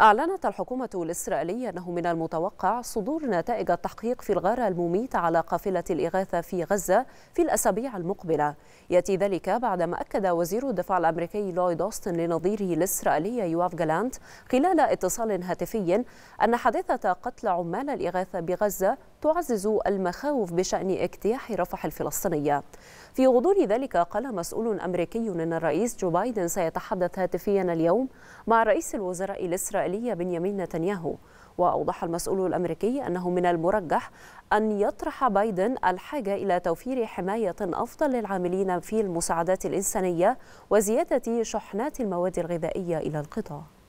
أعلنت الحكومة الإسرائيلية أنه من المتوقع صدور نتائج التحقيق في الغارة المميتة على قافلة الإغاثة في غزة في الأسابيع المقبلة يأتي ذلك بعدما أكد وزير الدفاع الأمريكي لويد أوستن لنظيره الإسرائيلي يواف جالانت خلال اتصال هاتفي أن حادثة قتل عمال الإغاثة بغزة تعزز المخاوف بشأن اجتياح رفح الفلسطينية في غضون ذلك قال مسؤول أمريكي أن الرئيس جو بايدن سيتحدث هاتفيا اليوم مع رئيس الوزراء الإسرائيلي بنيامين نتنياهو وأوضح المسؤول الأمريكي أنه من المرجح أن يطرح بايدن الحاجة إلى توفير حماية أفضل للعاملين في المساعدات الإنسانية وزيادة شحنات المواد الغذائية إلى القطاع